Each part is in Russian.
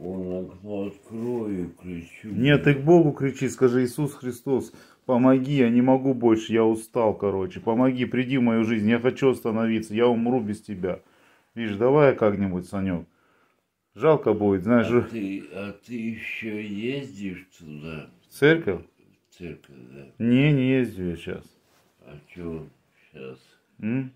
Он открою, кричу. Нет, ты к Богу кричи, скажи, Иисус Христос, помоги, я не могу больше, я устал, короче. Помоги, приди в мою жизнь, я хочу остановиться, я умру без тебя. Видишь, давай как-нибудь, Санек. Жалко будет, знаешь. А ты, а ты еще ездишь туда? В церковь? В церковь, да. Не, не езди я сейчас. А что сейчас? М?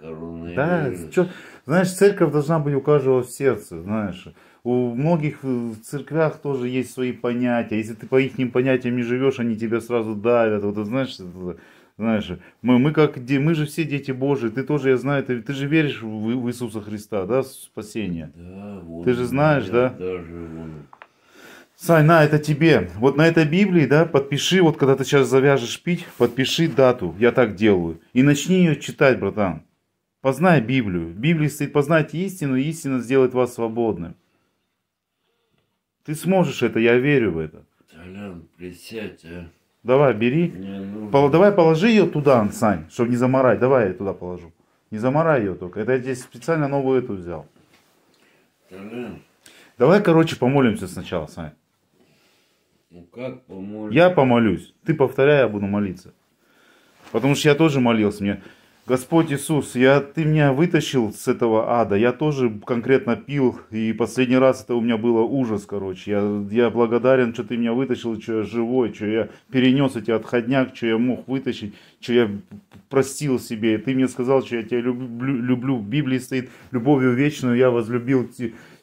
Коронавирус. Да, что, знаешь, церковь должна быть у каждого в сердце, знаешь. У многих в церквях тоже есть свои понятия. Если ты по их понятиям не живешь, они тебя сразу давят. Вот, знаешь, знаешь, мы, мы как мы же все дети Божии, ты тоже, я знаю, ты, ты же веришь в, в Иисуса Христа, да, в спасение. Да, вот ты же знаешь, да? Даже вон. Сань, на, это тебе. Вот на этой Библии, да, подпиши, вот когда ты сейчас завяжешь пить, подпиши дату, я так делаю. И начни ее читать, братан. Познай Библию. В Библии стоит познать истину, и истина сделает вас свободным. Ты сможешь это, я верю в это. Толян, присядь, а. Давай, бери. Пол, давай положи ее туда, Сань, чтобы не заморать. Давай я туда положу. Не заморай ее только. Это я здесь специально новую эту взял. Толян. Давай, короче, помолимся сначала, Сань. Ну как помолимся? Я помолюсь. Ты повторяй, я буду молиться. Потому что я тоже молился. Мне Господь Иисус, я, Ты меня вытащил с этого ада. Я тоже конкретно пил, и последний раз это у меня было ужас, короче. Я, я благодарен, что Ты меня вытащил, что я живой, что я перенес эти отходняк, что я мог вытащить, что я простил себе. И Ты мне сказал, что я Тебя люблю, люблю. В Библии стоит любовью вечную, я возлюбил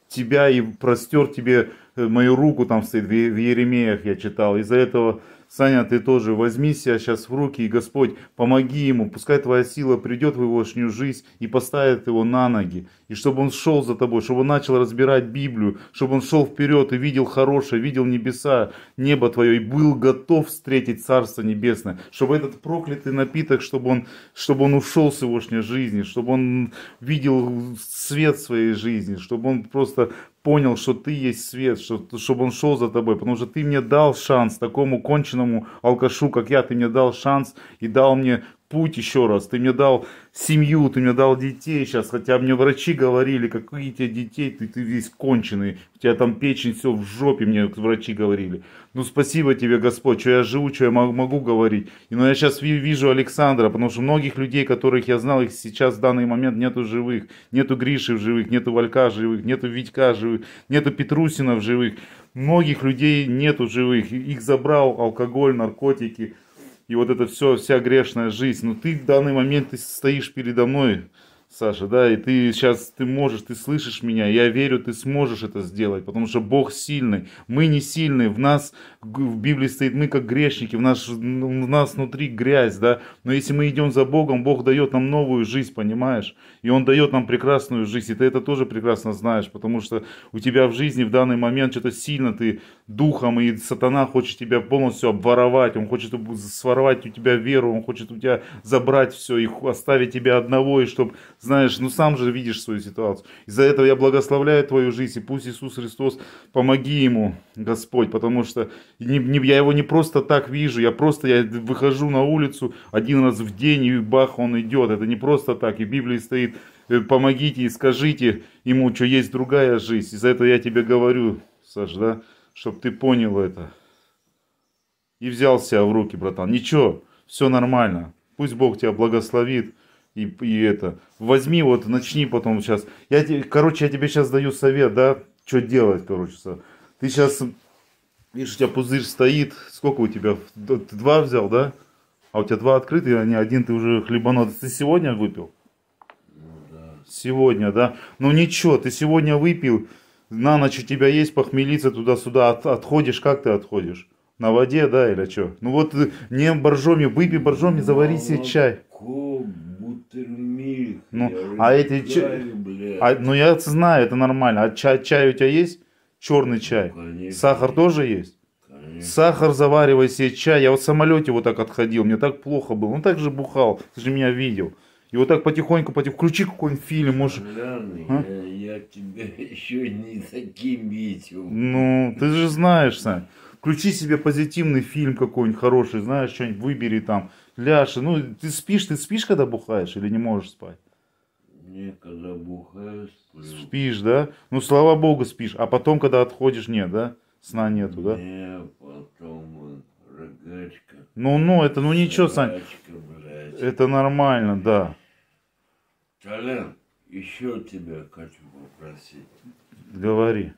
Тебя и простер Тебе Э, мою руку там стоит, в Еремеях я читал. Из-за этого, Саня, ты тоже возьми себя сейчас в руки, и Господь, помоги ему, пускай твоя сила придет в егошнюю жизнь и поставит его на ноги. И чтобы он шел за тобой, чтобы он начал разбирать Библию, чтобы он шел вперед и видел хорошее, видел небеса, небо твое, и был готов встретить Царство Небесное. Чтобы этот проклятый напиток, чтобы он, чтобы он ушел с егошней жизни, чтобы он видел свет своей жизни, чтобы он просто понял, что ты есть свет, что, чтобы он шел за тобой, потому что ты мне дал шанс, такому конченному алкашу, как я, ты мне дал шанс и дал мне путь еще раз. Ты мне дал семью, ты мне дал детей сейчас, хотя мне врачи говорили, какие тебе детей, ты, ты весь конченый, у тебя там печень все в жопе, мне врачи говорили. Ну спасибо тебе, Господь, что я живу, что я могу, говорить. И, но ну, я сейчас вижу Александра, потому что многих людей, которых я знал, их сейчас в данный момент нету живых. Нету Гриши в живых, нету Валька в живых, нету Витька в живых, нету Петрусина в живых. Многих людей нету живых, их забрал алкоголь, наркотики, и вот это все, вся грешная жизнь. Но ты в данный момент ты стоишь передо мной, Саша, да, и ты сейчас, ты можешь, ты слышишь меня, я верю, ты сможешь это сделать, потому что Бог сильный, мы не сильные, в нас, в Библии стоит, мы как грешники, в нас, в нас внутри грязь, да, но если мы идем за Богом, Бог дает нам новую жизнь, понимаешь, и Он дает нам прекрасную жизнь, и ты это тоже прекрасно знаешь, потому что у тебя в жизни в данный момент что-то сильно ты духом, и сатана хочет тебя полностью обворовать, он хочет своровать у тебя веру, он хочет у тебя забрать все и оставить тебя одного, и чтобы знаешь, ну сам же видишь свою ситуацию. Из-за этого я благословляю твою жизнь, и пусть Иисус Христос, помоги ему, Господь, потому что не, не, я его не просто так вижу, я просто я выхожу на улицу один раз в день, и бах, он идет. Это не просто так, и в Библии стоит, э, помогите и скажите ему, что есть другая жизнь. Из-за этого я тебе говорю, Саш, да, чтобы ты понял это. И взял себя в руки, братан. Ничего, все нормально. Пусть Бог тебя благословит и, и это. Возьми вот, начни потом сейчас. Я тебе, короче, я тебе сейчас даю совет, да, что делать, короче. Ты сейчас, видишь, у тебя пузырь стоит, сколько у тебя? Ты два взял, да? А у тебя два открыты а не один ты уже хлебанул. Ты сегодня выпил? Сегодня, да? Ну ничего, ты сегодня выпил, на ночь у тебя есть похмелиться туда-сюда, от, отходишь, как ты отходишь? На воде, да, или что? Ну вот э, не боржоми, выпей боржоми, завари себе чай. Молоко термик. Ну, я а эти... Чай, а, ну, я знаю, это нормально. А чай, чай у тебя есть? Черный ну, чай. Ну, конечно. Сахар тоже есть? Конечно. Сахар заваривай себе, чай. Я вот в самолете вот так отходил, мне так плохо было. Он так же бухал, ты же меня видел. И вот так потихоньку, потихоньку, включи какой-нибудь фильм, может... Ляны, а? я, я тебя еще не таким видел. Ну, ты же знаешь, Сань. Включи себе позитивный фильм какой-нибудь хороший, знаешь, что-нибудь выбери там. Ляша, ну ты спишь, ты спишь, когда бухаешь или не можешь спать? Не, когда бухаешь, сплю. Спишь, да? Ну, слава богу, спишь. А потом, когда отходишь, нет, да? Сна нету, да? Не, потом рогачка. Ну, ну, это, ну ничего, Сань. Блядь. Это нормально, да. Толян, еще тебя хочу попросить. Говори.